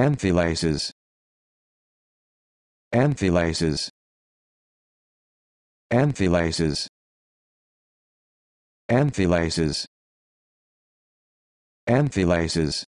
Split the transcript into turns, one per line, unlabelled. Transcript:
Anthelases. Anthelases. Anthelases. Anthelases. Anthelases.